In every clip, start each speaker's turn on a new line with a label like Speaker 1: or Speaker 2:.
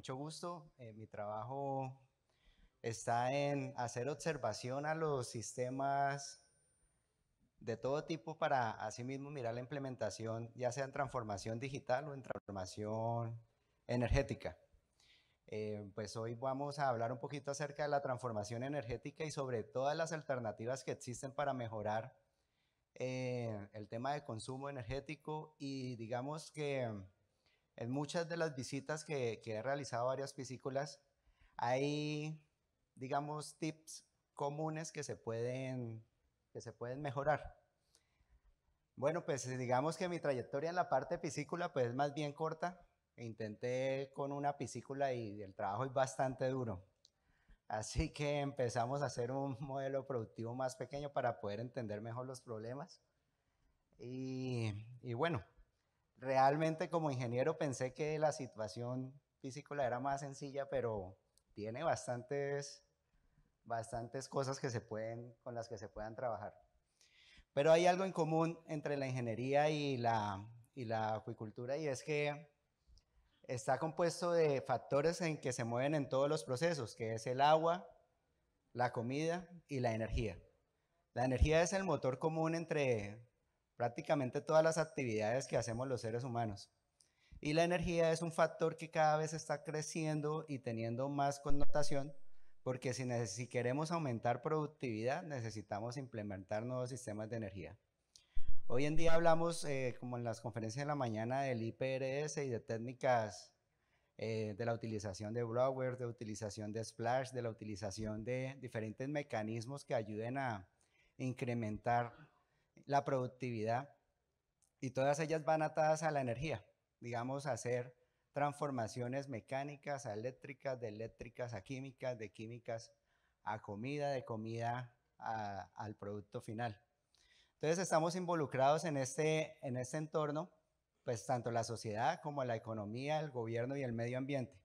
Speaker 1: Mucho gusto. Eh, mi trabajo está en hacer observación a los sistemas de todo tipo para asimismo mirar la implementación, ya sea en transformación digital o en transformación energética. Eh, pues hoy vamos a hablar un poquito acerca de la transformación energética y sobre todas las alternativas que existen para mejorar eh, el tema de consumo energético y digamos que en muchas de las visitas que, he realizado a varias piscículas hay, digamos, tips comunes que se pueden, que se pueden mejorar. Bueno, pues digamos que mi trayectoria en la parte piscícola pues es más bien corta. Intenté con una piscícula y el trabajo es bastante duro. Así que empezamos a hacer un modelo productivo más pequeño para poder entender mejor los problemas. y bueno, realmente como ingeniero pensé que la situación física era más sencilla, pero tiene bastantes, bastantes cosas que se pueden, con las que se puedan trabajar. Pero hay algo en común entre la ingeniería y la, y la acuicultura y es que está compuesto de factores en que se mueven en todos los procesos, que es el agua, la comida y la energía. La energía es el motor común entre prácticamente todas las actividades que hacemos los seres humanos. Y la energía es un factor que cada vez está creciendo y teniendo más connotación, porque si, si queremos aumentar productividad, necesitamos implementar nuevos sistemas de energía. Hoy en día hablamos, eh, como en las conferencias de la mañana, del IPRS y de técnicas eh, de la utilización de blowers, de utilización de splash, de la utilización de diferentes mecanismos que ayuden a incrementar la productividad y todas ellas van atadas a la energía, digamos, a hacer transformaciones mecánicas a eléctricas, de eléctricas a químicas, de químicas a comida, de comida al producto final. Entonces estamos involucrados en este, en este entorno, pues tanto la sociedad como la economía, el gobierno y el medio ambiente.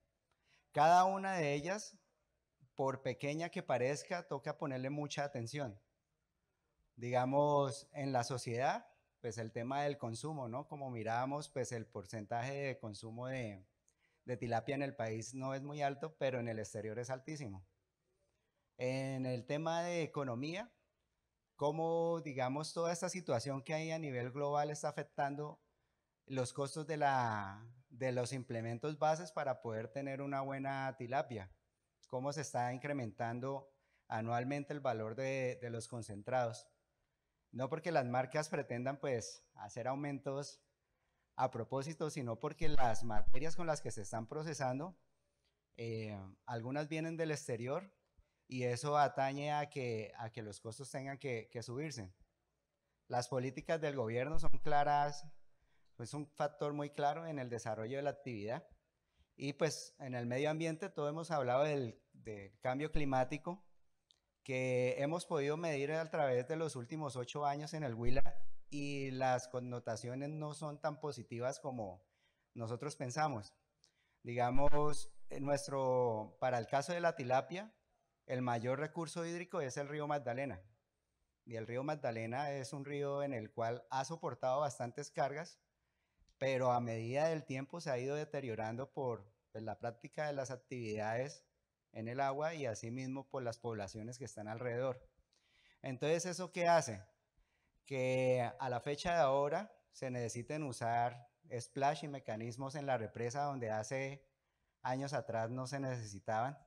Speaker 1: Cada una de ellas, por pequeña que parezca, toca ponerle mucha atención digamos, en la sociedad, pues el tema del consumo, ¿no? Como mirábamos, pues el porcentaje de consumo de, tilapia en el país no es muy alto, pero en el exterior es altísimo. En el tema de economía, cómo, digamos, toda esta situación que hay a nivel global está afectando los costos de, los implementos bases para poder tener una buena tilapia, cómo se está incrementando anualmente el valor de los concentrados. No porque las marcas pretendan pues hacer aumentos a propósito, sino porque las materias con las que se están procesando, eh, algunas vienen del exterior y eso atañe a que, a que los costos tengan que, subirse. Las políticas del gobierno son claras, es pues, un factor muy claro en el desarrollo de la actividad. Y pues en el medio ambiente, todo hemos hablado del cambio climático, que hemos podido medir a través de los últimos ocho años en el Huila y las connotaciones no son tan positivas como nosotros pensamos. Digamos, nuestro, para el caso de la tilapia, el mayor recurso hídrico es el río Magdalena. Y el río Magdalena es un río en el cual ha soportado bastantes cargas, pero a medida del tiempo se ha ido deteriorando por pues, la práctica de las actividades en el agua y asimismo por las poblaciones que están alrededor. Entonces, ¿eso qué hace? Que a la fecha de ahora se necesiten usar splash y mecanismos en la represa donde hace años atrás no se necesitaban,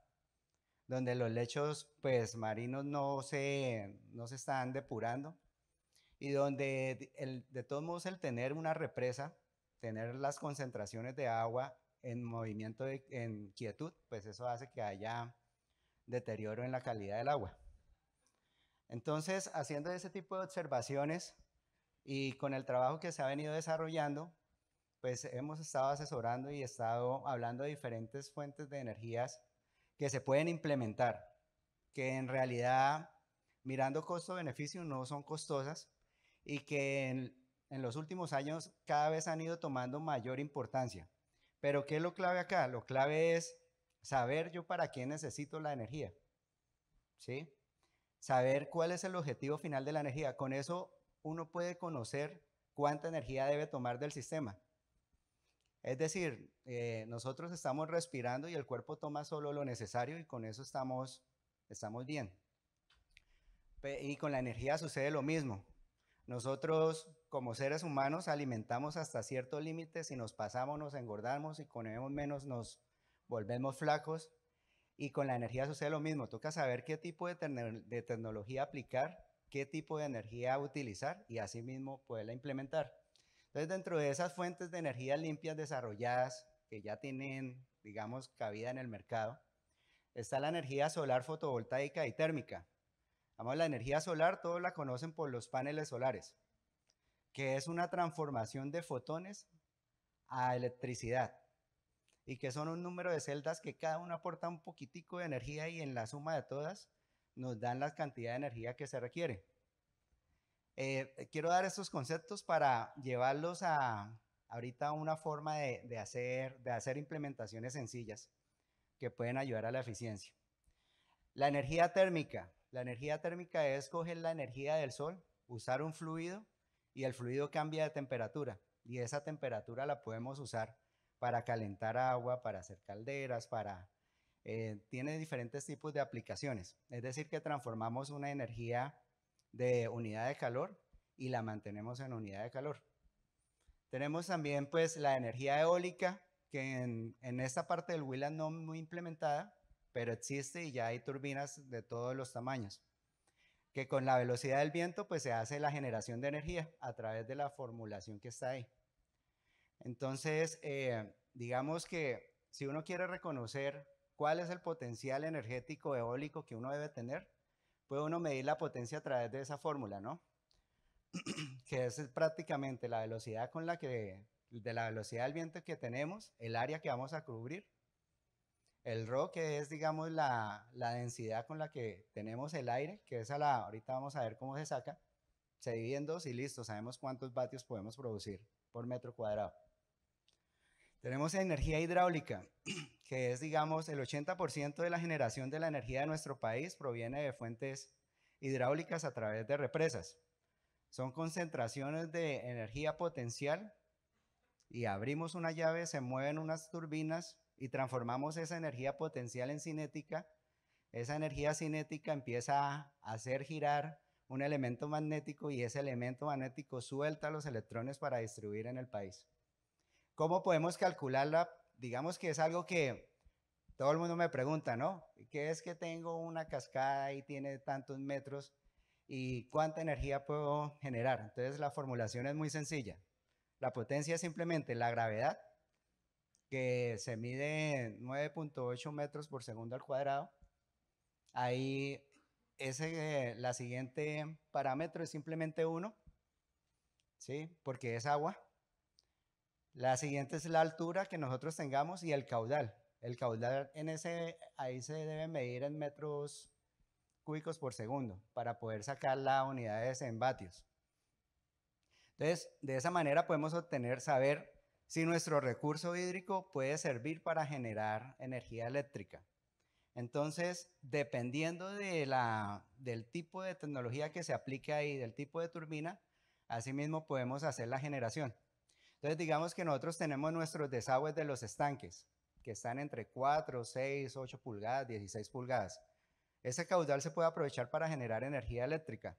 Speaker 1: donde los lechos pues, marinos no se, no se están depurando y donde el, de todos modos el tener una represa, tener las concentraciones de agua en movimiento, en quietud, pues eso hace que haya deterioro en la calidad del agua. Entonces, haciendo ese tipo de observaciones y con el trabajo que se ha venido desarrollando, pues hemos estado asesorando y estado hablando de diferentes fuentes de energías que se pueden implementar, que en realidad, mirando costo-beneficio, no son costosas y que en los últimos años cada vez han ido tomando mayor importancia. Pero ¿qué es lo clave acá? Lo clave es saber yo para qué necesito la energía. ¿Sí? Saber cuál es el objetivo final de la energía. Con eso uno puede conocer cuánta energía debe tomar del sistema. Es decir, eh, nosotros estamos respirando y el cuerpo toma solo lo necesario y con eso estamos, estamos bien. Y con la energía sucede lo mismo. Nosotros, como seres humanos, alimentamos hasta cierto límites. Si nos pasamos, nos engordamos y comemos menos, nos volvemos flacos. Y con la energía sucede lo mismo. Toca saber qué tipo de, tecnología aplicar, qué tipo de energía utilizar y asimismo poderla implementar. Entonces, dentro de esas fuentes de energía limpias desarrolladas que ya tienen, digamos, cabida en el mercado, está la energía solar fotovoltaica y térmica. Vamos, la energía solar, todos la conocen por los paneles solares, que es una transformación de fotones a electricidad y que son un número de celdas que cada una aporta un poquitico de energía y en la suma de todas nos dan la cantidad de energía que se requiere. Eh, quiero dar estos conceptos para llevarlos a ahorita una forma de, hacer, de hacer implementaciones sencillas que pueden ayudar a la eficiencia. La energía térmica, la energía térmica es coger la energía del sol, usar un fluido y el fluido cambia de temperatura. Y esa temperatura la podemos usar para calentar agua, para hacer calderas, para... Eh, tiene diferentes tipos de aplicaciones. Es decir, que transformamos una energía de unidad de calor y la mantenemos en unidad de calor. Tenemos también pues la energía eólica, que en, en esta parte del Huila no muy implementada, pero existe y ya hay turbinas de todos los tamaños, que con la velocidad del viento pues se hace la generación de energía a través de la formulación que está ahí. Entonces, eh, digamos que si uno quiere reconocer cuál es el potencial energético eólico que uno debe tener, puede uno medir la potencia a través de esa fórmula, ¿no? que es prácticamente la velocidad con la que, de la velocidad del viento que tenemos, el área que vamos a cubrir, el RO, que es, digamos, la, la, densidad con la que tenemos el aire, que es a la, ahorita vamos a ver cómo se saca, se divide en dos y listo, sabemos cuántos vatios podemos producir por metro cuadrado. Tenemos energía hidráulica, que es, digamos, el 80% de la generación de la energía de nuestro país proviene de fuentes hidráulicas a través de represas. Son concentraciones de energía potencial y abrimos una llave, se mueven unas turbinas y transformamos esa energía potencial en cinética, esa energía cinética empieza a hacer girar un elemento magnético y ese elemento magnético suelta los electrones para distribuir en el país. ¿Cómo podemos calcularla? Digamos que es algo que todo el mundo me pregunta, ¿no? ¿Qué es que tengo una cascada y tiene tantos metros y cuánta energía puedo generar? Entonces la formulación es muy sencilla. La potencia es simplemente la gravedad que se mide 9.8 metros por segundo al cuadrado. Ahí ese, la siguiente parámetro es simplemente uno. ¿sí? Porque es agua. La siguiente es la altura que nosotros tengamos y el caudal. El caudal en ese, ahí se debe medir en metros cúbicos por segundo para poder sacar las unidades en vatios. Entonces, de esa manera podemos obtener, saber si nuestro recurso hídrico puede servir para generar energía eléctrica. Entonces, dependiendo del tipo de tecnología que se aplique ahí, del tipo de turbina, asimismo podemos hacer la generación. Entonces, digamos que nosotros tenemos nuestros desagües de los estanques, que están entre 4, 6, 8 pulgadas, 16 pulgadas. Ese caudal se puede aprovechar para generar energía eléctrica.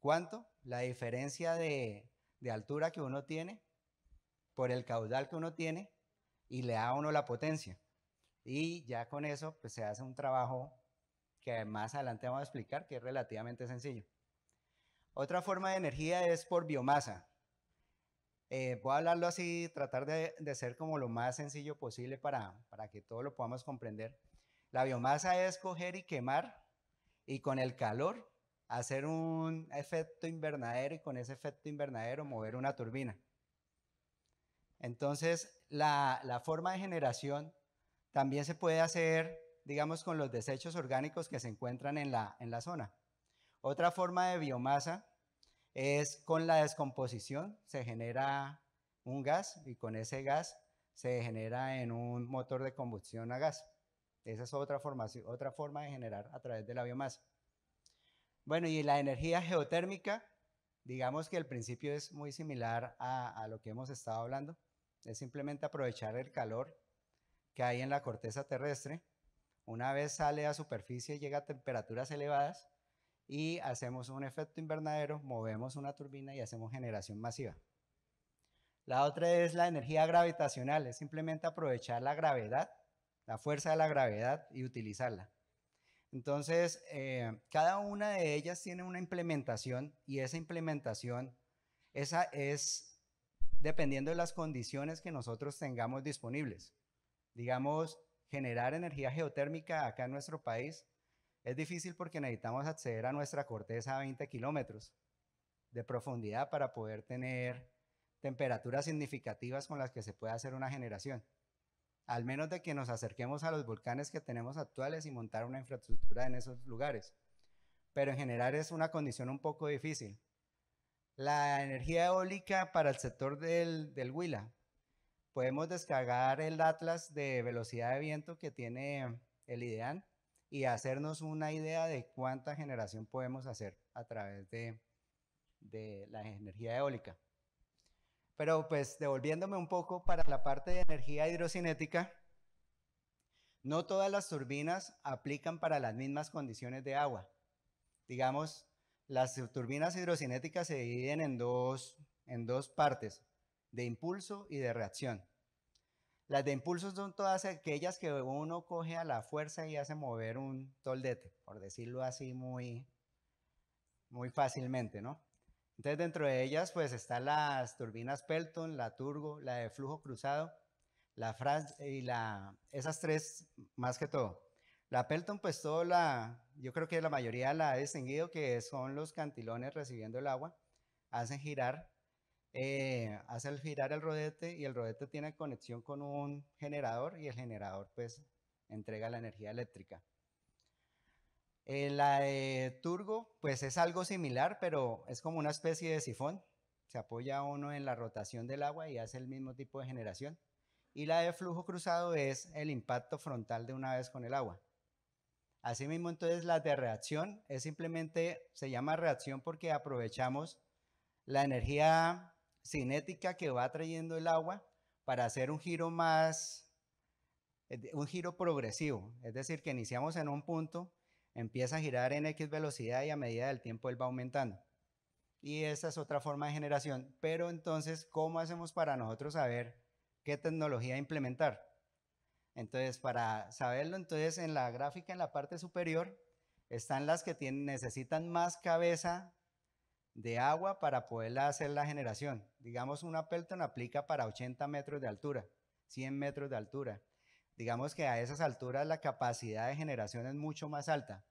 Speaker 1: ¿Cuánto? La diferencia de altura que uno tiene por el caudal que uno tiene y le da a uno la potencia. Y ya con eso, pues se hace un trabajo que más adelante vamos a explicar, que es relativamente sencillo. Otra forma de energía es por biomasa. Eh, voy a hablarlo así, tratar de, ser como lo más sencillo posible para, para que todos lo podamos comprender. La biomasa es coger y quemar y con el calor hacer un efecto invernadero y con ese efecto invernadero mover una turbina. Entonces, la, forma de generación también se puede hacer, digamos, con los desechos orgánicos que se encuentran en la, zona. Otra forma de biomasa es con la descomposición, se genera un gas y con ese gas se genera en un motor de combustión a gas. Esa es otra forma, otra forma de generar a través de la biomasa. Bueno, y la energía geotérmica, digamos que el principio es muy similar a lo que hemos estado hablando es simplemente aprovechar el calor que hay en la corteza terrestre. Una vez sale a superficie llega a temperaturas elevadas y hacemos un efecto invernadero, movemos una turbina y hacemos generación masiva. La otra es la energía gravitacional, es simplemente aprovechar la gravedad, la fuerza de la gravedad y utilizarla. Entonces, eh, cada una de ellas tiene una implementación y esa implementación esa es dependiendo de las condiciones que nosotros tengamos disponibles. Digamos, generar energía geotérmica acá en nuestro país es difícil porque necesitamos acceder a nuestra corteza a 20 kilómetros de profundidad para poder tener temperaturas significativas con las que se pueda hacer una generación. Al menos de que nos acerquemos a los volcanes que tenemos actuales y montar una infraestructura en esos lugares. Pero en general es una condición un poco difícil la energía eólica para el sector del, Huila. Podemos descargar el atlas de velocidad de viento que tiene el IDEAN y hacernos una idea de cuánta generación podemos hacer a través de, de la energía eólica. Pero pues devolviéndome un poco para la parte de energía hidrocinética, no todas las turbinas aplican para las mismas condiciones de agua. Digamos, las turbinas hidrocinéticas se dividen en dos, en dos partes, de impulso y de reacción. Las de impulso son todas aquellas que uno coge a la fuerza y hace mover un toldete, por decirlo así muy, muy fácilmente, ¿no? Entonces dentro de ellas pues están las turbinas Pelton, la Turgo, la de flujo cruzado, la Franz y la, esas tres más que todo. La Pelton, pues todo la, yo creo que la mayoría la ha distinguido, que son los cantilones recibiendo el agua, hacen girar, eh, el girar el rodete y el rodete tiene conexión con un generador y el generador pues entrega la energía eléctrica. Eh, la de Turgo, pues es algo similar, pero es como una especie de sifón. Se apoya uno en la rotación del agua y hace el mismo tipo de generación. Y la de flujo cruzado es el impacto frontal de una vez con el agua. Asimismo, entonces la de reacción es simplemente, se llama reacción porque aprovechamos la energía cinética que va trayendo el agua para hacer un giro más, eh, un giro progresivo. Es decir, que iniciamos en un punto, empieza a girar en X velocidad y a medida del tiempo él va aumentando. Y esa es otra forma de generación. Pero entonces, ¿cómo hacemos para nosotros saber qué tecnología implementar? Entonces, para saberlo, entonces en la gráfica en la parte superior están las que tienen, necesitan más cabeza de agua para poderla hacer la generación. Digamos, una Pelton aplica para 80 metros de altura, 100 metros de altura. Digamos que a esas alturas la capacidad de generación es mucho más alta.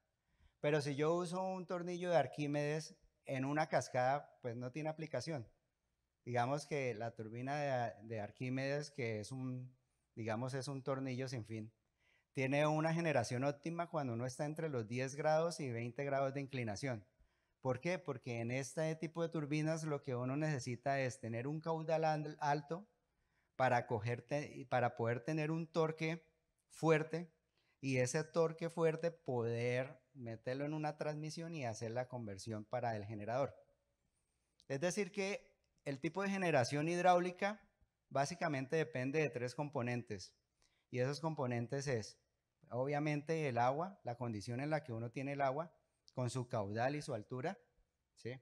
Speaker 1: Pero si yo uso un tornillo de Arquímedes en una cascada, pues no tiene aplicación. Digamos que la turbina de Arquímedes, que es un digamos es un tornillo sin fin, tiene una generación óptima cuando uno está entre los 10 grados y 20 grados de inclinación. ¿Por qué? Porque en este tipo de turbinas lo que uno necesita es tener un caudal alto para, coger para poder tener un torque fuerte y ese torque fuerte poder meterlo en una transmisión y hacer la conversión para el generador. Es decir, que el tipo de generación hidráulica básicamente depende de tres componentes. Y esos componentes es, obviamente, el agua, la condición en la que uno tiene el agua, con su caudal y su altura. ¿sí?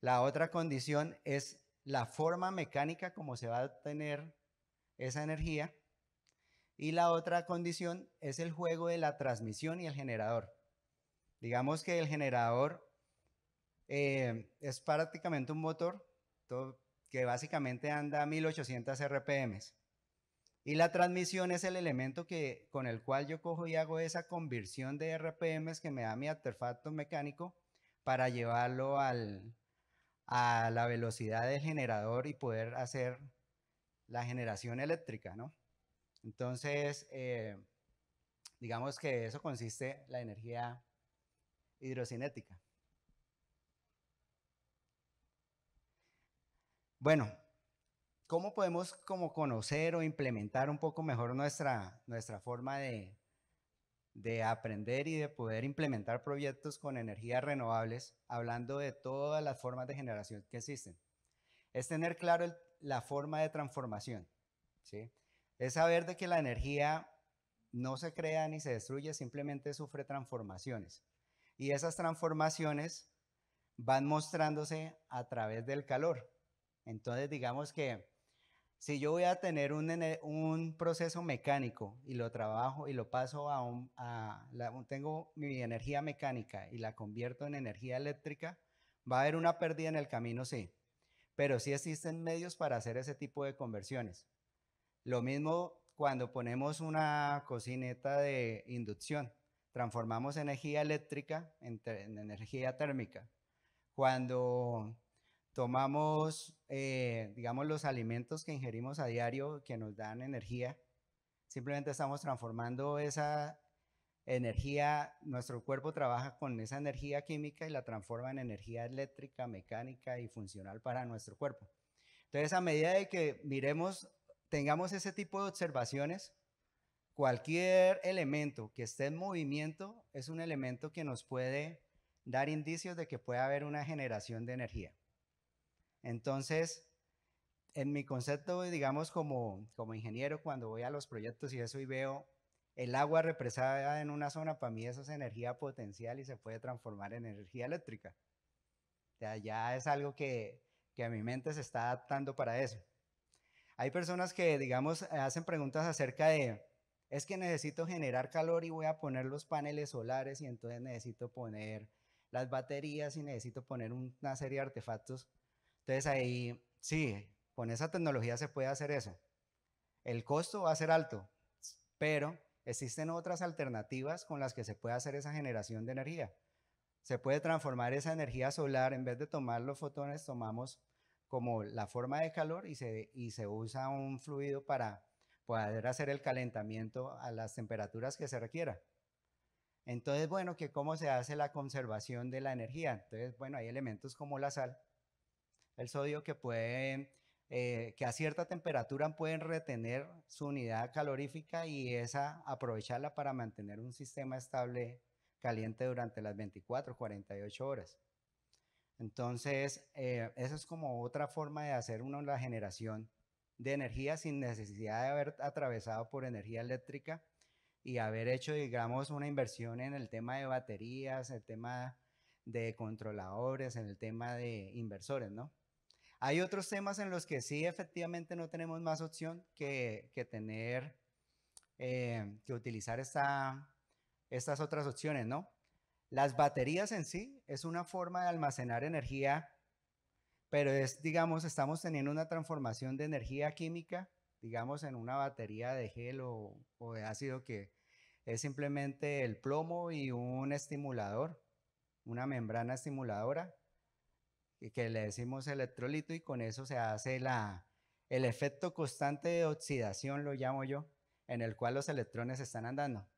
Speaker 1: La otra condición es la forma mecánica como se va a tener esa energía. Y la otra condición es el juego de la transmisión y el generador. Digamos que el generador eh, es prácticamente un motor. Todo, que básicamente anda a 1800 RPMs. Y la transmisión es el elemento que, con el cual yo cojo y hago esa conversión de RPMs que me da mi artefacto mecánico para llevarlo a la velocidad del generador y poder hacer la generación eléctrica, ¿no? Entonces, eh, digamos que eso consiste la energía hidrocinética. Bueno, ¿cómo podemos como conocer o implementar un poco mejor nuestra, nuestra forma de, aprender y de poder implementar proyectos con energías renovables, hablando de todas las formas de generación que existen? Es tener claro la forma de transformación, ¿sí? Es saber de que la energía no se crea ni se destruye, simplemente sufre transformaciones. Y esas transformaciones van mostrándose a través del calor, entonces, digamos que si yo voy a tener un, proceso mecánico y lo trabajo y lo paso a un, tengo mi energía mecánica y la convierto en energía eléctrica, va a haber una pérdida en el camino, sí. Pero sí existen medios para hacer ese tipo de conversiones. Lo mismo cuando ponemos una cocineta de inducción, transformamos energía eléctrica en energía térmica. Cuando tomamos, eh, digamos, los alimentos que ingerimos a diario que nos dan energía. Simplemente estamos transformando esa energía, nuestro cuerpo trabaja con esa energía química y la transforma en energía eléctrica, mecánica y funcional para nuestro cuerpo. Entonces, a medida de que miremos, tengamos ese tipo de observaciones, cualquier elemento que esté en movimiento es un elemento que nos puede dar indicios de que puede haber una generación de energía. Entonces, en mi concepto, digamos, como, ingeniero, cuando voy a los proyectos y eso y veo el agua represada en una zona, para mí eso es energía potencial y se puede transformar en energía eléctrica. O sea, ya es algo que, que a mi mente se está adaptando para eso. Hay personas que, digamos, hacen preguntas acerca de, es que necesito generar calor y voy a poner los paneles solares y entonces necesito poner las baterías y necesito poner una serie de artefactos entonces ahí, sí, con esa tecnología se puede hacer eso. El costo va a ser alto, pero existen otras alternativas con las que se puede hacer esa generación de energía. Se puede transformar esa energía solar, en vez de tomar los fotones, tomamos como la forma de calor y se, y se usa un fluido para poder hacer el calentamiento a las temperaturas que se requiera. Entonces, bueno, que cómo se hace la conservación de la energía. Entonces, bueno, hay elementos como la sal, el sodio que puede, eh, que a cierta temperatura pueden retener su unidad calorífica y esa aprovecharla para mantener un sistema estable caliente durante las 24, 48 horas. Entonces, eh, esa es como otra forma de hacer uno la generación de energía sin necesidad de haber atravesado por energía eléctrica y haber hecho, digamos, una inversión en el tema de baterías, el tema de controladores, en el tema de inversores, ¿no? Hay otros temas en los que sí, efectivamente, no tenemos más opción que, que tener, eh, que utilizar estas otras opciones, ¿no? Las baterías en sí es una forma de almacenar energía, pero es, digamos, estamos teniendo una transformación de energía química, digamos, en una batería de gel o, o de ácido que es simplemente el plomo y un estimulador, una membrana estimuladora que le decimos electrolito y con eso se hace la, el efecto constante de oxidación, lo llamo yo, en el cual los electrones están andando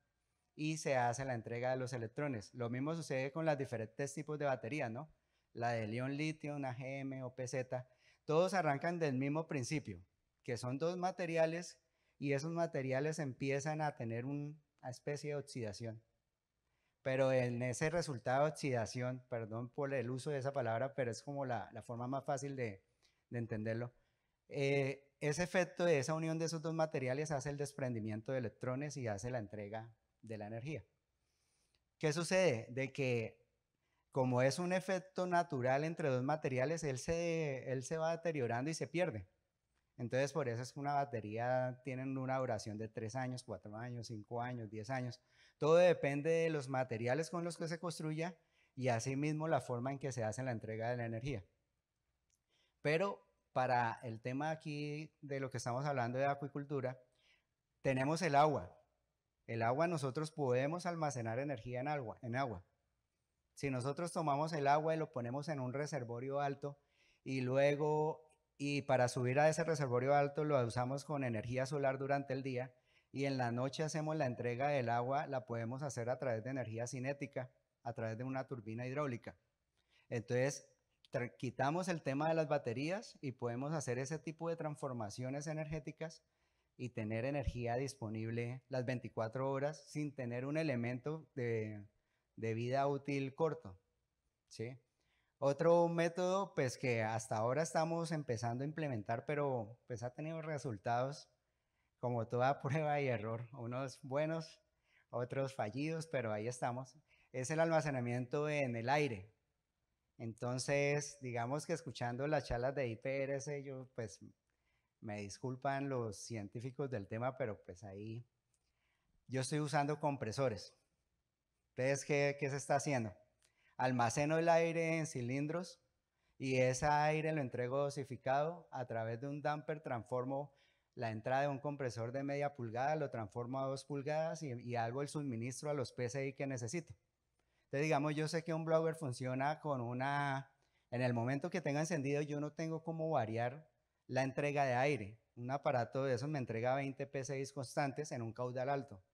Speaker 1: y se hace la entrega de los electrones. Lo mismo sucede con los diferentes tipos de baterías, ¿no? La de león litio, una GM o PZ, todos arrancan del mismo principio, que son dos materiales y esos materiales empiezan a tener una especie de oxidación pero en ese resultado de oxidación, perdón por el uso de esa palabra, pero es como la, forma más fácil de, entenderlo, eh, ese efecto de esa unión de esos dos materiales hace el desprendimiento de electrones y hace la entrega de la energía. ¿Qué sucede? De que como es un efecto natural entre dos materiales, él se, él se va deteriorando y se pierde. Entonces, por eso es que una batería tiene una duración de 3 años, 4 años, 5 años, 10 años, todo depende de los materiales con los que se construya y asimismo la forma en que se hace la entrega de la energía. Pero para el tema aquí de lo que estamos hablando de acuicultura, tenemos el agua. El agua nosotros podemos almacenar energía en agua, en agua. Si nosotros tomamos el agua y lo ponemos en un reservorio alto y luego y para subir a ese reservorio alto lo usamos con energía solar durante el día, y en la noche hacemos la entrega del agua, la podemos hacer a través de energía cinética, a través de una turbina hidráulica. Entonces, quitamos el tema de las baterías y podemos hacer ese tipo de transformaciones energéticas y tener energía disponible las 24 horas sin tener un elemento de, de vida útil corto. ¿sí? Otro método pues que hasta ahora estamos empezando a implementar, pero pues ha tenido resultados como toda prueba y error, unos buenos, otros fallidos, pero ahí estamos, es el almacenamiento en el aire. Entonces, digamos que escuchando las charlas de IPRS, yo pues me disculpan los científicos del tema, pero pues ahí yo estoy usando compresores. ¿Ustedes ¿qué, qué se está haciendo? Almaceno el aire en cilindros y ese aire lo entrego dosificado a través de un damper, transformo la entrada de un compresor de media pulgada, lo transformo a dos pulgadas y, hago el suministro a los PCI que necesito. Entonces, digamos, yo sé que un blower funciona con una, en el momento que tenga encendido, yo no tengo cómo variar la entrega de aire. Un aparato de esos me entrega 20 PSI constantes en un caudal alto.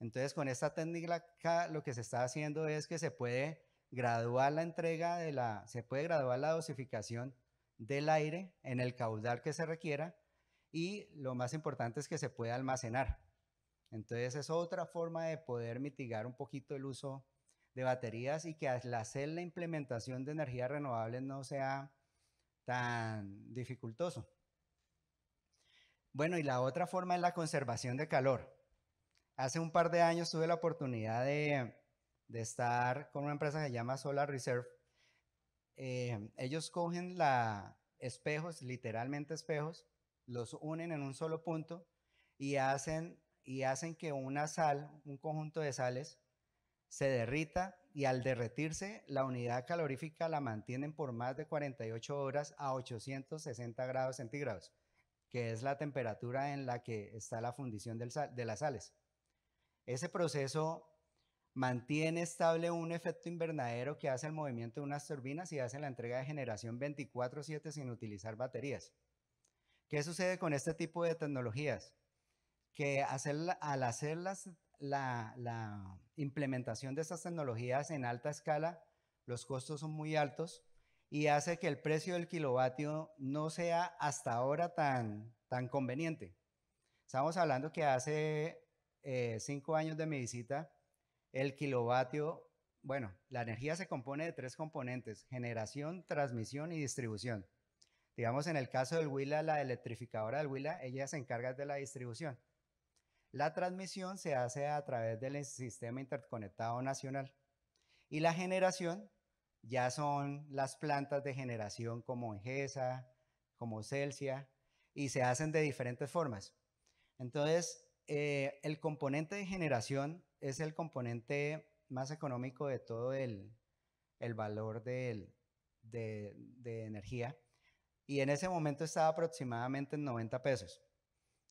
Speaker 1: Entonces, con esta técnica lo que se está haciendo es que se puede graduar la entrega de la, se puede graduar la dosificación del aire en el caudal que se requiera y lo más importante es que se pueda almacenar. Entonces es otra forma de poder mitigar un poquito el uso de baterías y que al hacer la implementación de energías renovables no sea tan dificultoso. Bueno, y la otra forma es la conservación de calor. Hace un par de años tuve la oportunidad de, estar con una empresa que se llama Solar Reserve. Eh, ellos cogen la, espejos, literalmente espejos, los unen en un solo punto y hacen, y hacen que una sal, un conjunto de sales, se derrita y al derretirse la unidad calorífica la mantienen por más de 48 horas a 860 grados centígrados, que es la temperatura en la que está la fundición de las sales. Ese proceso mantiene estable un efecto invernadero que hace el movimiento de unas turbinas y hace la entrega de generación 24/7 sin utilizar baterías. ¿Qué sucede con este tipo de tecnologías? Que al hacer la, implementación de estas tecnologías en alta escala, los costos son muy altos y hace que el precio del kilovatio no sea hasta ahora tan, tan conveniente. Estamos hablando que hace eh, cinco años de mi visita, el kilovatio, bueno, la energía se compone de tres componentes, generación, transmisión y distribución. Digamos, en el caso del Huila, la electrificadora del Huila, ella se encarga de la distribución. La transmisión se hace a través del sistema interconectado nacional. Y la generación ya son las plantas de generación como Engesa, como Celsia, y se hacen de diferentes formas. Entonces, eh, el componente de generación es el componente más económico de todo el, el valor de, de energía y en ese momento estaba aproximadamente en 90 pesos.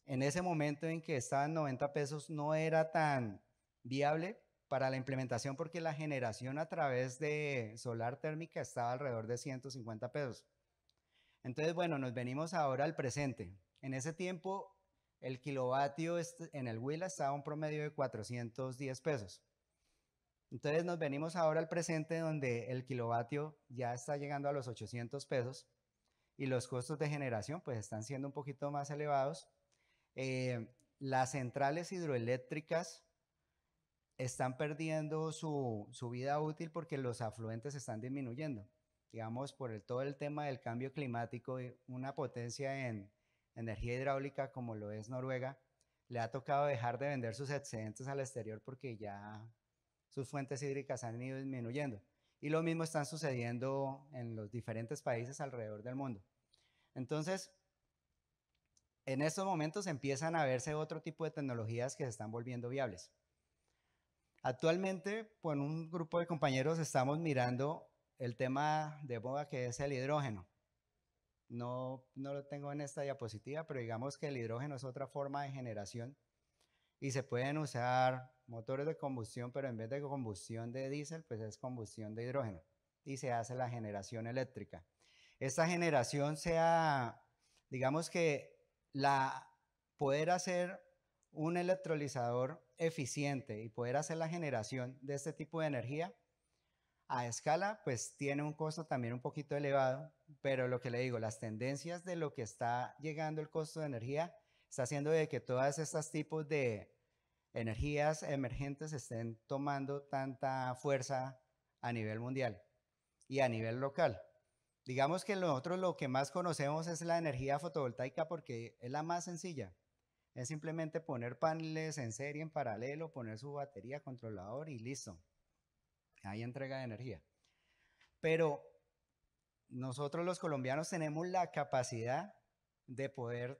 Speaker 1: En ese momento en que estaba en 90 pesos no era tan viable para la implementación porque la generación a través de solar térmica estaba alrededor de 150 pesos. Entonces, bueno, nos venimos ahora al presente. En ese tiempo, el kilovatio en el Huila estaba un promedio de 410 pesos. Entonces nos venimos ahora al presente donde el kilovatio ya está llegando a los 800 pesos y los costos de generación pues están siendo un poquito más elevados. Eh, las centrales hidroeléctricas están perdiendo su, su, vida útil porque los afluentes están disminuyendo. Digamos, por el, todo el tema del cambio climático, eh, una potencia en energía hidráulica como lo es Noruega, le ha tocado dejar de vender sus excedentes al exterior porque ya sus fuentes hídricas han ido disminuyendo. Y lo mismo está sucediendo en los diferentes países alrededor del mundo. Entonces, en estos momentos empiezan a verse otro tipo de tecnologías que se están volviendo viables. Actualmente, con un grupo de compañeros estamos mirando el tema de moda que es el hidrógeno. No, no lo tengo en esta diapositiva, pero digamos que el hidrógeno es otra forma de generación y se pueden usar motores de combustión, pero en vez de combustión de diésel, pues es combustión de hidrógeno y se hace la generación eléctrica. Esta generación sea, digamos que la poder hacer un electrolizador eficiente y poder hacer la generación de este tipo de energía a escala, pues tiene un costo también un poquito elevado, pero lo que le digo, las tendencias de lo que está llegando el costo de energía está haciendo de que todas estas tipos de energías emergentes estén tomando tanta fuerza a nivel mundial y a nivel local. Digamos que nosotros lo que más conocemos es la energía fotovoltaica porque es la más sencilla. Es simplemente poner paneles en serie, en paralelo, poner su batería, controlador y listo. Hay entrega de energía. Pero nosotros los colombianos tenemos la capacidad de poder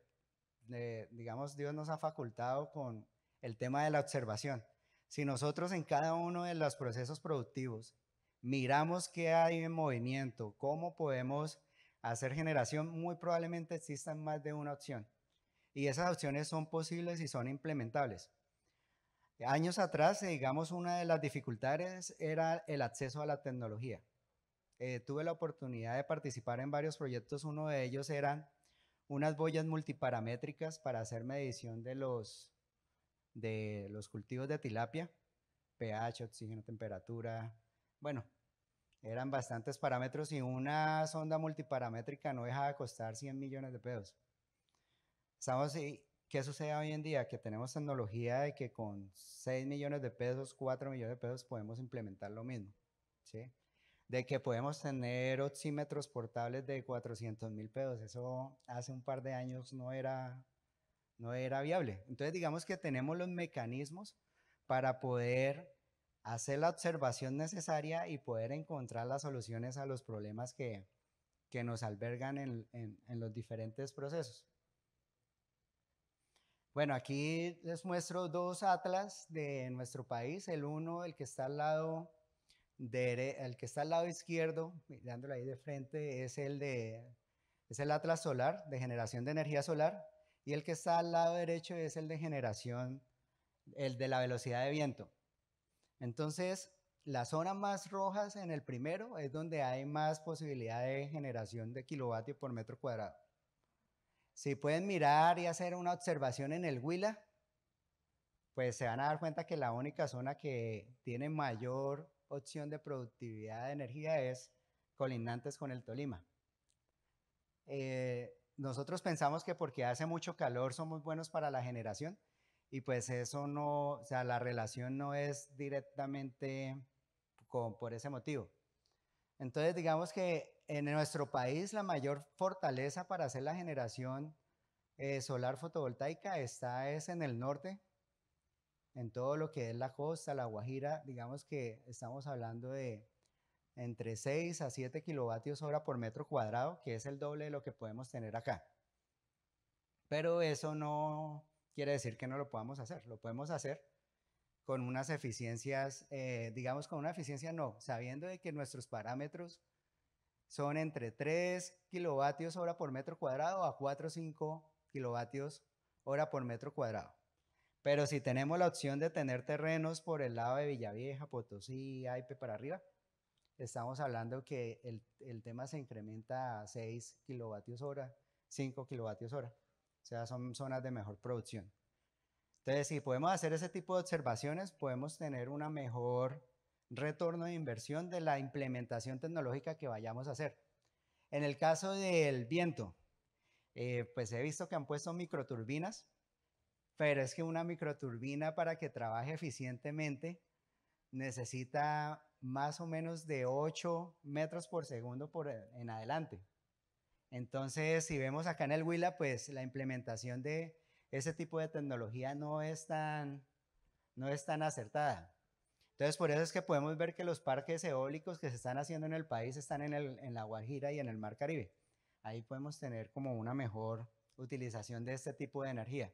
Speaker 1: eh, digamos, Dios nos ha facultado con el tema de la observación. Si nosotros en cada uno de los procesos productivos miramos qué hay en movimiento, cómo podemos hacer generación, muy probablemente existan más de una opción. Y esas opciones son posibles y son implementables. Años atrás, eh, digamos, una de las dificultades era el acceso a la tecnología. Eh, tuve la oportunidad de participar en varios proyectos, uno de ellos eran unas boyas multiparamétricas para hacer medición de los, de los cultivos de tilapia, pH, oxígeno, temperatura, bueno, eran bastantes parámetros y una sonda multiparamétrica no deja de costar 100 millones de pesos. Estamos, ¿Qué sucede hoy en día? Que tenemos tecnología de que con 6 millones de pesos, 4 millones de pesos podemos implementar lo mismo. ¿sí? de que podemos tener oxímetros portables de 400 mil pesos. Eso hace un par de años no era, no era viable. Entonces, digamos que tenemos los mecanismos para poder hacer la observación necesaria y poder encontrar las soluciones a los problemas que, que nos albergan en, en, en los diferentes procesos. Bueno, aquí les muestro dos atlas de nuestro país. El uno, el que está al lado el que está al lado izquierdo, mirándolo ahí de frente, es el de es el Atlas Solar de generación de energía solar y el que está al lado derecho es el de generación el de la velocidad de viento. Entonces, las zonas más rojas en el primero es donde hay más posibilidad de generación de kilovatios por metro cuadrado. Si pueden mirar y hacer una observación en el Huila, pues se van a dar cuenta que la única zona que tiene mayor opción de productividad de energía es colindantes con el Tolima. Eh, nosotros pensamos que porque hace mucho calor somos buenos para la generación y pues eso no, o sea, la relación no es directamente con, por ese motivo. Entonces, digamos que en nuestro país la mayor fortaleza para hacer la generación eh, solar fotovoltaica está es en el norte, en todo lo que es la costa, la Guajira, digamos que estamos hablando de entre 6 a 7 kilovatios hora por metro cuadrado, que es el doble de lo que podemos tener acá. Pero eso no quiere decir que no lo podamos hacer, lo podemos hacer con unas eficiencias, eh, digamos con una eficiencia no, sabiendo de que nuestros parámetros son entre 3 kilovatios hora por metro cuadrado a 4 o 5 kilovatios hora por metro cuadrado. Pero si tenemos la opción de tener terrenos por el lado de Villavieja, Potosí, Aipe para arriba, estamos hablando que el, tema se incrementa a 6 kilovatios hora, 5 kilovatios hora. O sea, son zonas de mejor producción. Entonces, si podemos hacer ese tipo de observaciones, podemos tener un mejor retorno de inversión de la implementación tecnológica que vayamos a hacer. En el caso del viento, eh, pues he visto que han puesto microturbinas pero es que una microturbina para que trabaje eficientemente necesita más o menos de 8 metros por segundo por eh, en adelante. Entonces, si vemos acá en el Huila, pues la implementación de ese tipo de tecnología no es tan, no es tan acertada. Entonces, por eso es que podemos ver que los parques eólicos que se están haciendo en el país están en, el, en la Guajira y en el Mar Caribe. Ahí podemos tener como una mejor utilización de este tipo de energía.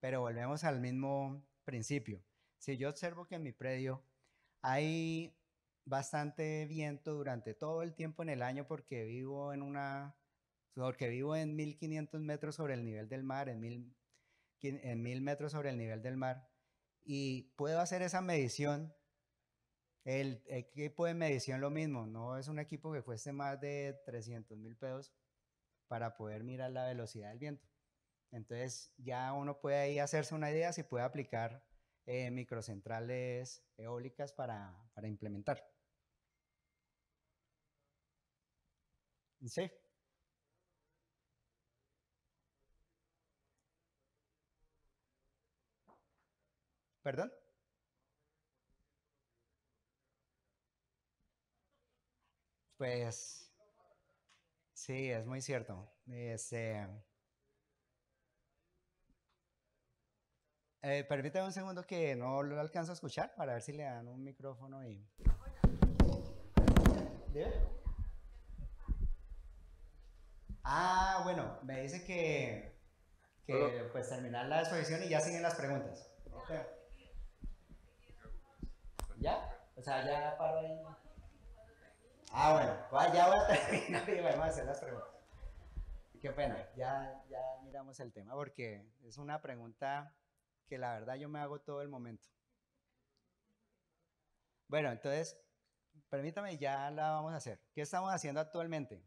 Speaker 1: Pero volvemos al mismo principio. Si yo observo que en mi predio hay bastante viento durante todo el tiempo en el año porque vivo en una porque vivo en 1500 metros sobre el nivel del mar, en 1000, en 1000 metros sobre el nivel del mar, y puedo hacer esa medición. El equipo de medición lo mismo, no es un equipo que cueste más de 300 mil pesos para poder mirar la velocidad del viento. Entonces ya uno puede ahí hacerse una idea si puede aplicar eh, microcentrales eólicas para, implementar. Sí. ¿Perdón? Pues sí, es muy cierto. Este. Eh, permítame un segundo que no lo alcanzo a escuchar para ver si le dan un micrófono Ah, bueno, me dice que, que pues terminar la exposición y ya siguen las preguntas. ¿Ya? O sea, ya paro ahí. Ah, bueno, ya voy a terminar y vamos a hacer las preguntas. Qué pena, ya, ya miramos el tema porque es una pregunta que la verdad yo me hago todo el momento. Bueno, entonces, permítame, ya la vamos a hacer. ¿Qué estamos haciendo actualmente?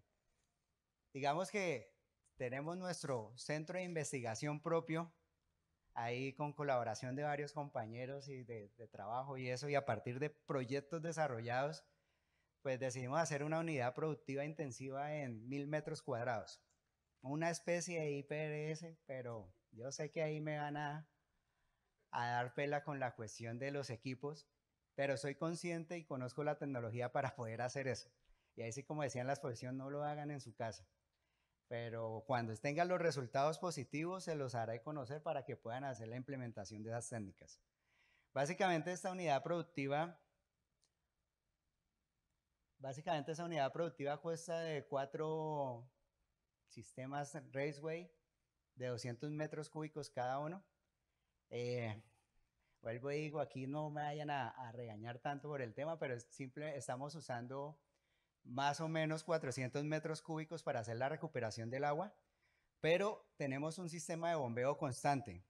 Speaker 1: Digamos que tenemos nuestro centro de investigación propio, ahí con colaboración de varios compañeros y de, trabajo y eso, y a partir de proyectos desarrollados, pues decidimos hacer una unidad productiva intensiva en mil metros cuadrados. Una especie de IPRS, pero yo sé que ahí me van a a dar pela con la cuestión de los equipos, pero soy consciente y conozco la tecnología para poder hacer eso. Y ahí sí, como decían las profesiones, no lo hagan en su casa. Pero cuando tengan los resultados positivos, se los haré conocer para que puedan hacer la implementación de esas técnicas. Básicamente esta unidad productiva, básicamente esa unidad productiva cuesta de cuatro sistemas Raceway de 200 metros cúbicos cada uno. Eh, vuelvo y digo, aquí no me vayan a, regañar tanto por el tema, pero es simple, estamos usando más o menos 400 metros cúbicos para hacer la recuperación del agua, pero tenemos un sistema de bombeo constante.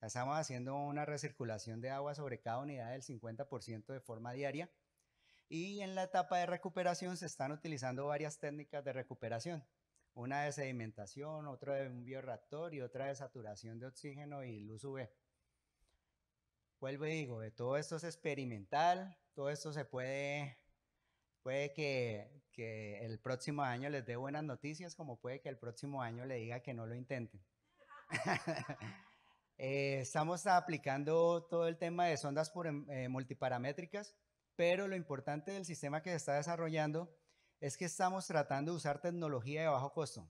Speaker 1: Estamos haciendo una recirculación de agua sobre cada unidad del 50% de forma diaria. Y en la etapa de recuperación se están utilizando varias técnicas de recuperación. Una de sedimentación, otra de un bioreactor y otra de saturación de oxígeno y luz UV vuelvo y digo, de todo esto es experimental, todo esto se puede, puede que, el próximo año les dé buenas noticias, como puede que el próximo año le diga que no lo intenten. Eh, estamos aplicando todo el tema de sondas em, eh, multiparamétricas, pero lo importante del sistema que se está desarrollando es que estamos tratando de usar tecnología de bajo costo.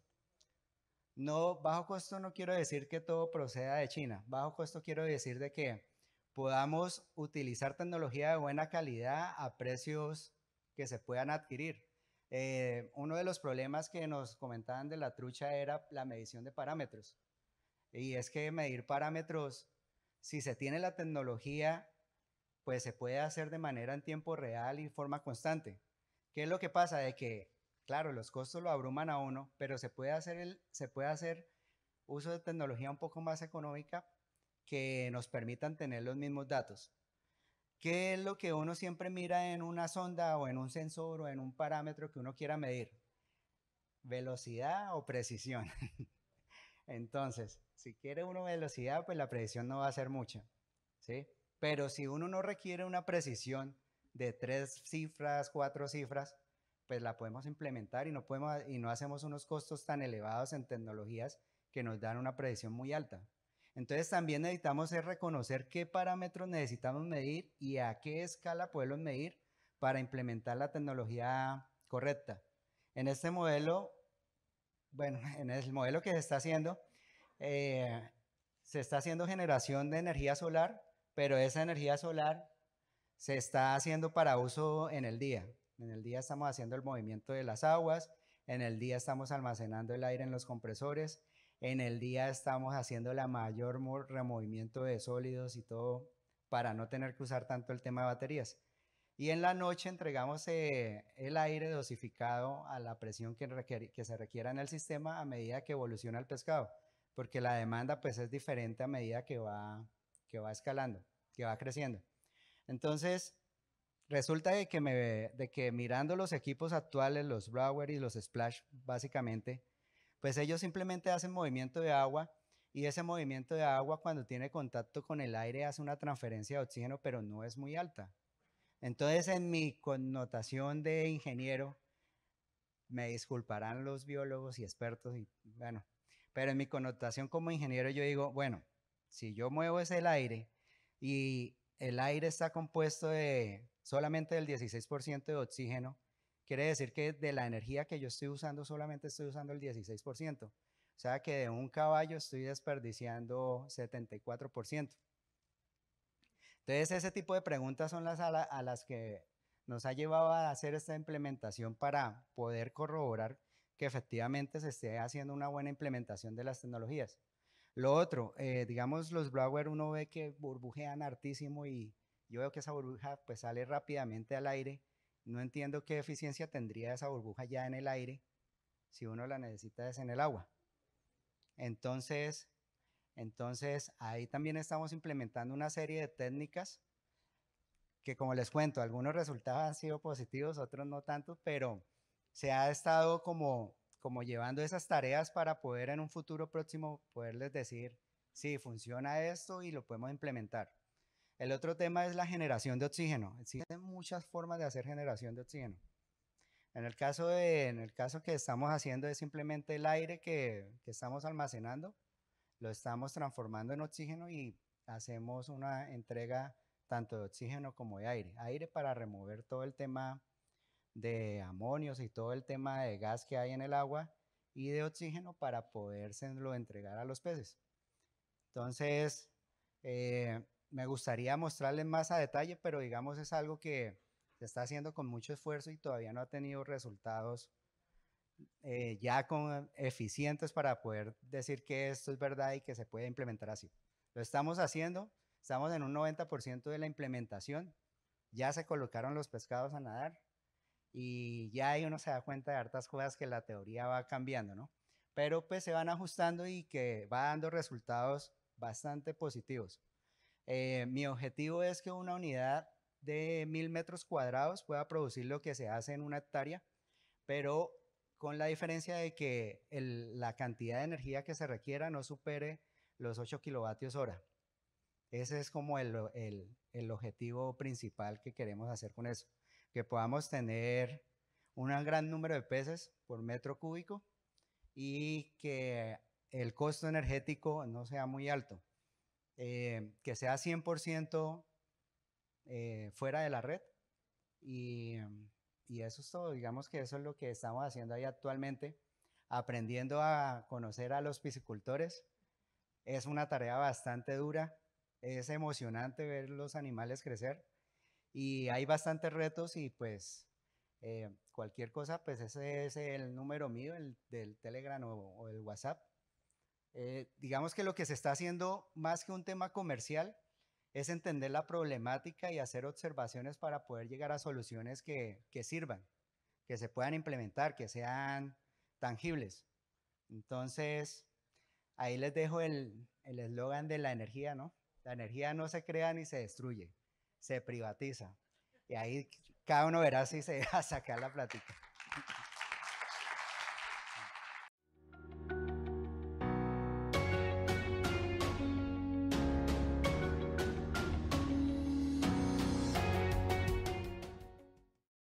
Speaker 1: No, bajo costo no quiero decir que todo proceda de China. Bajo costo quiero decir de que podamos utilizar tecnología de buena calidad a precios que se puedan adquirir. Eh, uno de los problemas que nos comentaban de la trucha era la medición de parámetros. Y es que medir parámetros, si se tiene la tecnología, pues se puede hacer de manera en tiempo real y forma constante. ¿Qué es lo que pasa? De que, claro, los costos lo abruman a uno, pero se puede hacer, el, se puede hacer uso de tecnología un poco más económica que nos permitan tener los mismos datos. ¿Qué es lo que uno siempre mira en una sonda o en un sensor o en un parámetro que uno quiera medir? Velocidad o precisión. Entonces, si quiere uno velocidad, pues la precisión no va a ser mucha, ¿sí? Pero si uno no requiere una precisión de tres cifras, cuatro cifras, pues la podemos implementar y no, podemos, y no hacemos unos costos tan elevados en tecnologías que nos dan una precisión muy alta. Entonces también necesitamos reconocer qué parámetros necesitamos medir y a qué escala podemos medir para implementar la tecnología correcta. En este modelo, bueno, en el modelo que se está haciendo, eh, se está haciendo generación de energía solar, pero esa energía solar se está haciendo para uso en el día. En el día estamos haciendo el movimiento de las aguas, en el día estamos almacenando el aire en los compresores, en el día estamos haciendo la mayor removimiento de sólidos y todo para no tener que usar tanto el tema de baterías. Y en la noche entregamos eh, el aire dosificado a la presión que, se requiera en el sistema a medida que evoluciona el pescado, porque la demanda pues es diferente a medida que va, que va escalando, que va creciendo. Entonces, resulta de que, que mirando los equipos actuales, los Brower y los Splash, básicamente, pues ellos simplemente hacen movimiento de agua y ese movimiento de agua cuando tiene contacto con el aire hace una transferencia de oxígeno, pero no es muy alta. Entonces, en mi connotación de ingeniero, me disculparán los biólogos y expertos, y bueno, pero en mi connotación como ingeniero yo digo, bueno, si yo muevo ese aire y el aire está compuesto de solamente del 16% de oxígeno, Quiere decir que de la energía que yo estoy usando solamente estoy usando el 16%. O sea que de un caballo estoy desperdiciando 74%. Entonces ese tipo de preguntas son las a, las que nos ha llevado a hacer esta implementación para poder corroborar que efectivamente se esté haciendo una buena implementación de las tecnologías. Lo otro, eh, digamos, los blower uno ve que burbujean hartísimo y yo veo que esa burbuja pues sale rápidamente al aire no entiendo qué eficiencia tendría esa burbuja ya en el aire si uno la necesita es en el agua. Entonces, entonces ahí también estamos implementando una serie de técnicas que como les cuento, algunos resultados han sido positivos, otros no tanto, pero se ha estado como, como llevando esas tareas para poder en un futuro próximo poderles decir, sí, funciona esto y lo podemos implementar. El otro tema es la generación de oxígeno. Existen muchas formas de hacer generación de oxígeno. En el caso, el caso que estamos haciendo es simplemente el aire que, estamos almacenando, lo estamos transformando en oxígeno y hacemos una entrega tanto de oxígeno como de aire. Aire para remover todo el tema de amonios y todo el tema de gas que hay en el agua y de oxígeno para podérselo entregar a los peces. Entonces, eh, me gustaría mostrarles más a detalle, pero digamos es algo que se está haciendo con mucho esfuerzo y todavía no ha tenido resultados eh, ya con, eficientes para poder decir que esto es verdad y que se puede implementar así. Lo estamos haciendo, estamos en un 90% de la implementación, ya se colocaron los pescados a nadar y ya ahí uno se da cuenta de hartas cosas que la teoría va cambiando, ¿no? Pero pues se van ajustando y que va dando resultados bastante positivos. Eh, mi objetivo es que una unidad de mil metros cuadrados pueda producir lo que se hace en una hectárea, pero con la diferencia de que la cantidad de energía que se requiera no supere los 8 kilovatios hora. Ese es como el objetivo principal que queremos hacer con eso, que podamos tener un gran número de peces por metro cúbico y que el costo energético no sea muy alto. Eh, que sea 100% eh, fuera de la red. Mm, y, eso es todo, digamos que eso es lo que estamos haciendo ahí actualmente, aprendiendo a conocer a los piscicultores. Es una tarea bastante dura, es emocionante ver los animales crecer y hay bastantes retos y pues eh, cualquier cosa, pues ese es el número mío, el del Telegram o el WhatsApp eh, digamos que lo que se está haciendo más que un tema comercial es entender la problemática y hacer observaciones para poder llegar a soluciones que, sirvan, que se puedan implementar, que sean tangibles. Entonces, ahí les dejo el eslogan de la energía, ¿no? La energía no se crea ni se destruye, se privatiza. Y ahí cada uno verá si se deja sacar la plática.